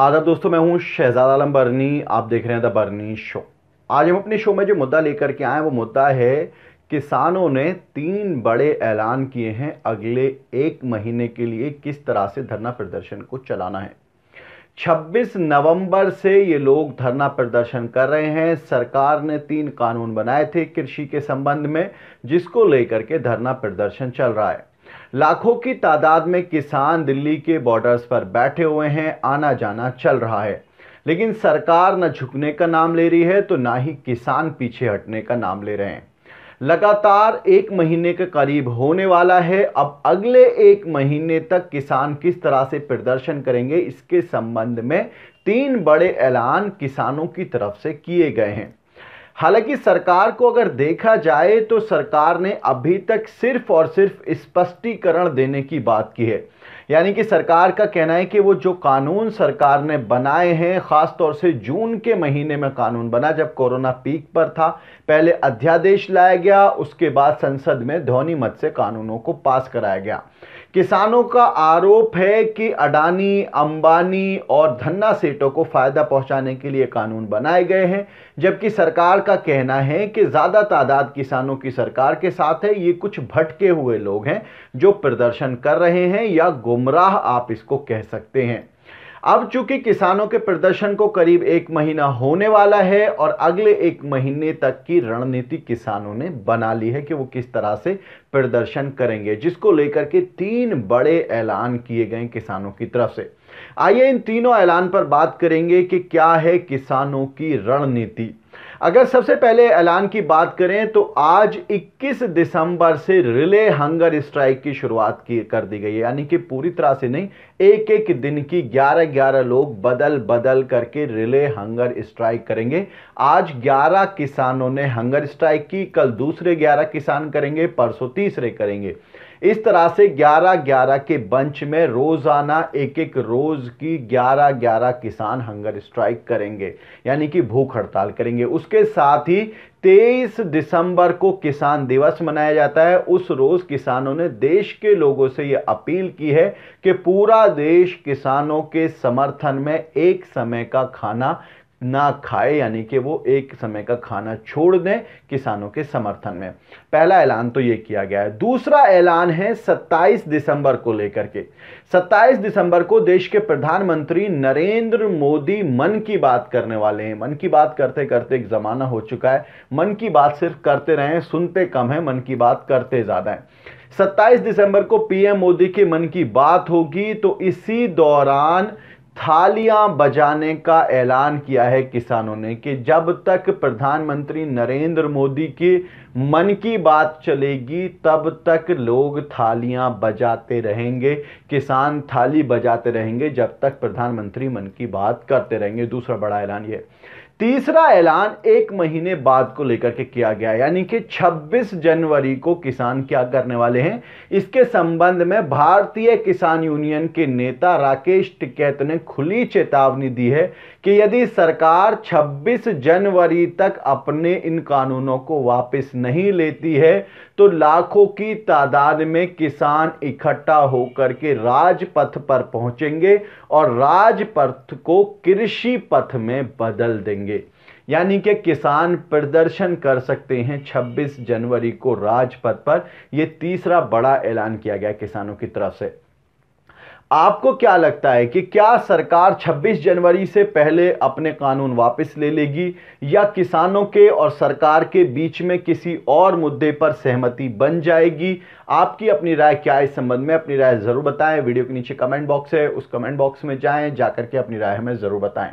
आदाब दोस्तों मैं हूं शहजाद आलम बर्नी आप देख रहे हैं द बर्नी शो आज हम अपने शो में जो मुद्दा लेकर के आए वो मुद्दा है किसानों ने तीन बड़े ऐलान किए हैं अगले एक महीने के लिए किस तरह से धरना प्रदर्शन को चलाना है 26 नवंबर से ये लोग धरना प्रदर्शन कर रहे हैं सरकार ने तीन कानून बनाए थे कृषि के संबंध में जिसको लेकर के धरना प्रदर्शन चल रहा है लाखों की तादाद में किसान दिल्ली के बॉर्डर्स पर बैठे हुए हैं आना जाना चल रहा है लेकिन सरकार न झुकने का नाम ले रही है तो ना ही किसान पीछे हटने का नाम ले रहे हैं लगातार एक महीने के करीब होने वाला है अब अगले एक महीने तक किसान किस तरह से प्रदर्शन करेंगे इसके संबंध में तीन बड़े ऐलान किसानों की तरफ से किए गए हैं हालांकि सरकार को अगर देखा जाए तो सरकार ने अभी तक सिर्फ और सिर्फ स्पष्टीकरण देने की बात की है यानी कि सरकार का कहना है कि वो जो कानून सरकार ने बनाए हैं ख़ास तौर से जून के महीने में कानून बना जब कोरोना पीक पर था पहले अध्यादेश लाया गया उसके बाद संसद में ध्वनि मत से कानूनों को पास कराया गया किसानों का आरोप है कि अडानी अंबानी और धन्ना सेठों को फ़ायदा पहुंचाने के लिए कानून बनाए गए हैं जबकि सरकार का कहना है कि ज़्यादा तादाद किसानों की सरकार के साथ है ये कुछ भटके हुए लोग हैं जो प्रदर्शन कर रहे हैं या गुमराह आप इसको कह सकते हैं अब चूंकि किसानों के प्रदर्शन को करीब एक महीना होने वाला है और अगले एक महीने तक की रणनीति किसानों ने बना ली है कि वो किस तरह से प्रदर्शन करेंगे जिसको लेकर के तीन बड़े ऐलान किए गए किसानों की तरफ से आइए इन तीनों ऐलान पर बात करेंगे कि क्या है किसानों की रणनीति अगर सबसे पहले ऐलान की बात करें तो आज 21 दिसंबर से रिले हंगर स्ट्राइक की शुरुआत की कर दी गई है यानी कि पूरी तरह से नहीं एक एक दिन की 11-11 लोग बदल बदल करके रिले हंगर स्ट्राइक करेंगे आज 11 किसानों ने हंगर स्ट्राइक की कल दूसरे 11 किसान करेंगे परसों तीसरे करेंगे इस तरह से 11-11 के बंच में रोज़ाना एक एक रोज़ की 11-11 किसान हंगर स्ट्राइक करेंगे यानी कि भूख हड़ताल करेंगे उसके साथ ही 23 दिसंबर को किसान दिवस मनाया जाता है उस रोज़ किसानों ने देश के लोगों से ये अपील की है कि पूरा देश किसानों के समर्थन में एक समय का खाना ना खाए यानी कि वो एक समय का खाना छोड़ दें किसानों के समर्थन में पहला ऐलान तो ये किया गया है दूसरा ऐलान है 27 दिसंबर को लेकर के 27 दिसंबर को देश के प्रधानमंत्री नरेंद्र मोदी मन की बात करने वाले हैं मन की बात करते करते एक ज़माना हो चुका है मन की बात सिर्फ करते रहे सुनते कम है मन की बात करते ज़्यादा है 27 दिसंबर को पीएम मोदी के मन की बात होगी तो इसी दौरान थालियां बजाने का ऐलान किया है किसानों ने कि जब तक प्रधानमंत्री नरेंद्र मोदी की मन की बात चलेगी तब तक लोग थालियां बजाते रहेंगे किसान थाली बजाते रहेंगे जब तक प्रधानमंत्री मन की बात करते रहेंगे दूसरा बड़ा ऐलान ये तीसरा ऐलान एक महीने बाद को लेकर के किया गया यानी कि 26 जनवरी को किसान क्या करने वाले हैं इसके संबंध में भारतीय किसान यूनियन के नेता राकेश टिकैत ने खुली चेतावनी दी है कि यदि सरकार 26 जनवरी तक अपने इन कानूनों को वापस नहीं लेती है तो लाखों की तादाद में किसान इकट्ठा होकर के राजपथ पर पहुंचेंगे और राजपथ को कृषि पथ में बदल देंगे करेंगे यानी कि किसान प्रदर्शन कर सकते हैं 26 जनवरी को राजपथ पर यह तीसरा बड़ा ऐलान किया गया किसानों की तरफ से आपको क्या लगता है कि क्या सरकार 26 जनवरी से पहले अपने कानून वापस ले लेगी या किसानों के और सरकार के बीच में किसी और मुद्दे पर सहमति बन जाएगी आपकी अपनी राय क्या है इस संबंध में अपनी राय ज़रूर बताएं वीडियो के नीचे कमेंट बॉक्स है उस कमेंट बॉक्स में जाएं जाकर के अपनी राय हमें ज़रूर बताएं